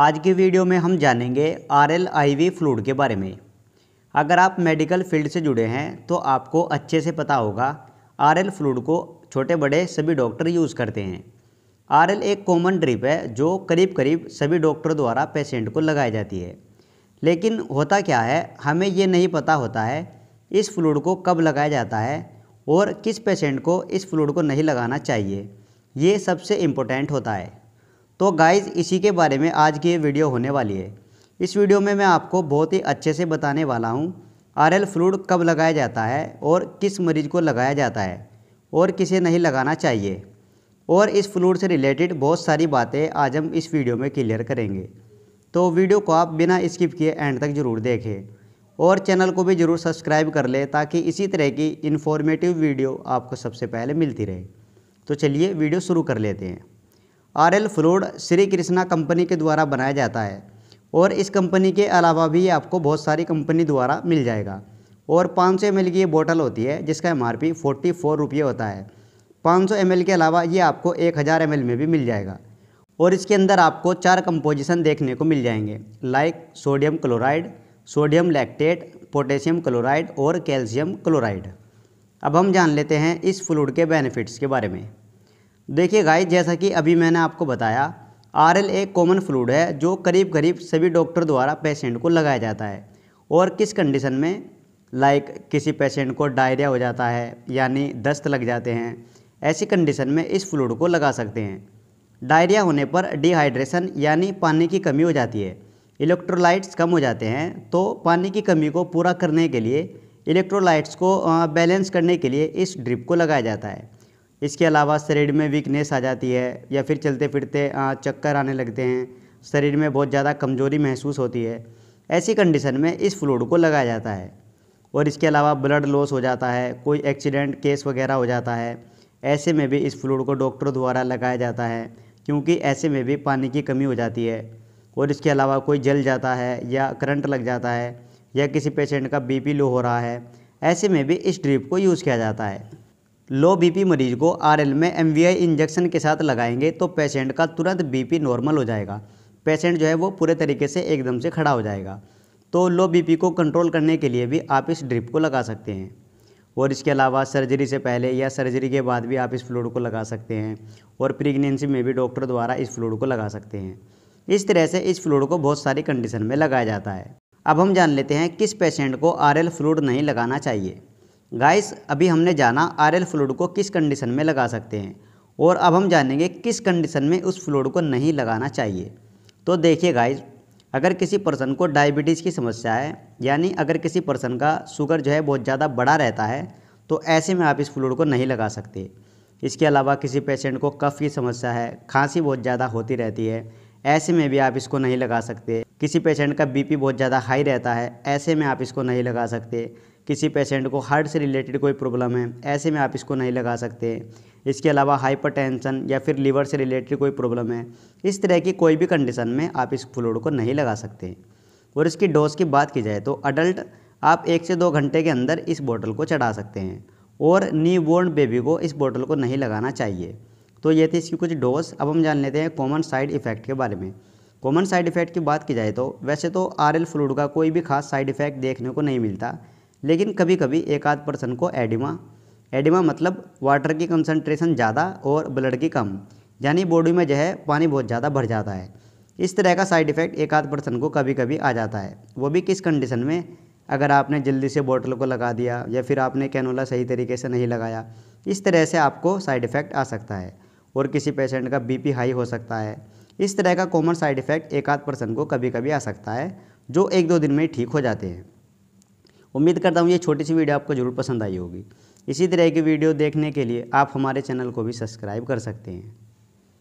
आज की वीडियो में हम जानेंगे R L I V fluid के बारे में अगर आप मेडिकल फील्ड से जुड़े हैं तो आपको अच्छे से पता होगा आर एल फ्लूड को छोटे बड़े सभी डॉक्टर यूज़ करते हैं आर एल एक कॉमन ड्रिप है जो करीब करीब सभी डॉक्टर द्वारा पेशेंट को लगाई जाती है लेकिन होता क्या है हमें ये नहीं पता होता है इस फ्लूड को कब लगाया जाता है और किस पेशेंट को इस फ्लूड को नहीं लगाना चाहिए ये सबसे इम्पोर्टेंट होता है तो गाइज़ इसी के बारे में आज की ये वीडियो होने वाली है इस वीडियो में मैं आपको बहुत ही अच्छे से बताने वाला हूँ आर एल फ्लूड कब लगाया जाता है और किस मरीज को लगाया जाता है और किसे नहीं लगाना चाहिए और इस फ्लूड से रिलेटेड बहुत सारी बातें आज हम इस वीडियो में क्लियर करेंगे तो वीडियो को आप बिना स्किप किए एंड तक ज़रूर देखें और चैनल को भी ज़रूर सब्सक्राइब कर लें ताकि इसी तरह की इन्फॉर्मेटिव वीडियो आपको सबसे पहले मिलती रहे तो चलिए वीडियो शुरू कर लेते हैं R L fluid Shri Krishna company के द्वारा बनाया जाता है और इस कंपनी के अलावा भी आपको बहुत सारी कंपनी द्वारा मिल जाएगा और पाँच सौ एम एल की ये बोतल होती है जिसका M R P forty four रुपये होता है पाँच सौ एम एल के अलावा ये आपको एक हज़ार एम एल में भी मिल जाएगा और इसके अंदर आपको चार कंपोजिशन देखने को मिल जाएंगे like sodium chloride sodium lactate potassium chloride और कैल्शियम क्लोराइड अब हम जान लेते हैं इस फ्लूड के बेनिफिट्स के बारे में देखिए गाय जैसा कि अभी मैंने आपको बताया आर एक कॉमन फ्लूड है जो करीब करीब सभी डॉक्टर द्वारा पेशेंट को लगाया जाता है और किस कंडीशन में लाइक like, किसी पेशेंट को डायरिया हो जाता है यानी दस्त लग जाते हैं ऐसी कंडीशन में इस फ्लूड को लगा सकते हैं डायरिया होने पर डिहाइड्रेशन यानी पानी की कमी हो जाती है इलेक्ट्रोलाइट्स कम हो जाते हैं तो पानी की कमी को पूरा करने के लिए इलेक्ट्रोलाइट्स को बैलेंस करने के लिए इस ड्रिप को लगाया जाता है इसके अलावा शरीर में वीकनेस आ जाती है या फिर चलते फिरते चक्कर आने लगते हैं शरीर में बहुत ज़्यादा कमजोरी महसूस होती है ऐसी कंडीशन में इस फ्लूड को लगाया जाता है और इसके अलावा ब्लड लॉस हो जाता है कोई एक्सीडेंट केस वगैरह हो जाता है ऐसे में भी इस फ्लूड को डॉक्टरों द्वारा लगाया जाता है क्योंकि ऐसे में भी पानी की कमी हो जाती है और इसके अलावा कोई जल जाता है या करंट लग जाता है या किसी पेशेंट का बीपी लो हो रहा है ऐसे में भी इस ड्रिप को यूज़ किया जाता है लो बीपी मरीज को आरएल में एमवीआई इंजेक्शन के साथ लगाएंगे तो पेशेंट का तुरंत बीपी नॉर्मल हो जाएगा पेशेंट जो है वो पूरे तरीके से एकदम से खड़ा हो जाएगा तो लो बीपी को कंट्रोल करने के लिए भी आप इस ड्रिप को लगा सकते हैं और इसके अलावा सर्जरी से पहले या सर्जरी के बाद भी आप इस फ्लूड को लगा सकते हैं और प्रेगनेंसी में भी डॉक्टर द्वारा इस फ्लूड को लगा सकते हैं इस तरह से इस फ्लूड को बहुत सारी कंडीशन में लगाया जाता है अब हम जान लेते हैं किस पेशेंट को आर एल फ्लूड नहीं लगाना चाहिए गाइस अभी हमने जाना आरएल फ्लूड को किस कंडीशन में लगा सकते हैं और अब हम जानेंगे किस कंडीशन में उस फ्लूड को नहीं लगाना चाहिए तो देखिए गाइस अगर किसी पर्सन को डायबिटीज़ की समस्या है यानी अगर किसी पर्सन का शुगर जो है बहुत ज़्यादा बड़ा रहता है तो ऐसे में आप इस फ्लूड को नहीं लगा सकते इसके अलावा किसी पेशेंट को कफ़ की समस्या है खांसी बहुत ज़्यादा होती रहती है ऐसे में भी आप इसको नहीं लगा सकते किसी पेशेंट का बीपी बहुत ज़्यादा हाई रहता है ऐसे में आप इसको नहीं लगा सकते किसी पेशेंट को हार्ट से रिलेटेड कोई प्रॉब्लम है ऐसे में आप इसको नहीं लगा सकते इसके अलावा हाइपरटेंशन या फिर लीवर से रिलेटेड कोई प्रॉब्लम है इस तरह की कोई भी कंडीशन में आप इस फ्लूड को नहीं लगा सकते और इसकी डोज की बात की जाए तो अडल्ट आप एक से दो घंटे के अंदर इस बोतल को चढ़ा सकते हैं और न्यू बोर्न बेबी को इस बोतल को नहीं लगाना चाहिए तो ये थी इसकी कुछ डोज अब हम जान लेते हैं कॉमन साइड इफ़ेक्ट के बारे में कॉमन साइड इफ़ेक्ट की बात की जाए तो वैसे तो आर एल फ्लूड का कोई भी खास साइड इफ़ेक्ट देखने को नहीं मिलता लेकिन कभी कभी एक आध पर्सन को एडिमा एडिमा मतलब वाटर की कंसनट्रेशन ज़्यादा और ब्लड की कम यानी बॉडी में जो है पानी बहुत ज़्यादा भर जाता है इस तरह का साइड इफ़ेक्ट एक आध पर्सन को कभी कभी आ जाता है वो भी किस कंडीशन में अगर आपने जल्दी से बोतल को लगा दिया या फिर आपने कैनोला सही तरीके से नहीं लगाया इस तरह से आपको साइड इफ़ेक्ट आ सकता है और किसी पेशेंट का बीपी हाई हो सकता है इस तरह का कॉमन साइड इफ़ेक्ट एक आध पर्सन को कभी कभी आ सकता है जो एक दो दिन में ठीक हो जाते हैं उम्मीद करता हूँ ये छोटी सी वीडियो आपको ज़रूर पसंद आई होगी इसी तरह की वीडियो देखने के लिए आप हमारे चैनल को भी सब्सक्राइब कर सकते हैं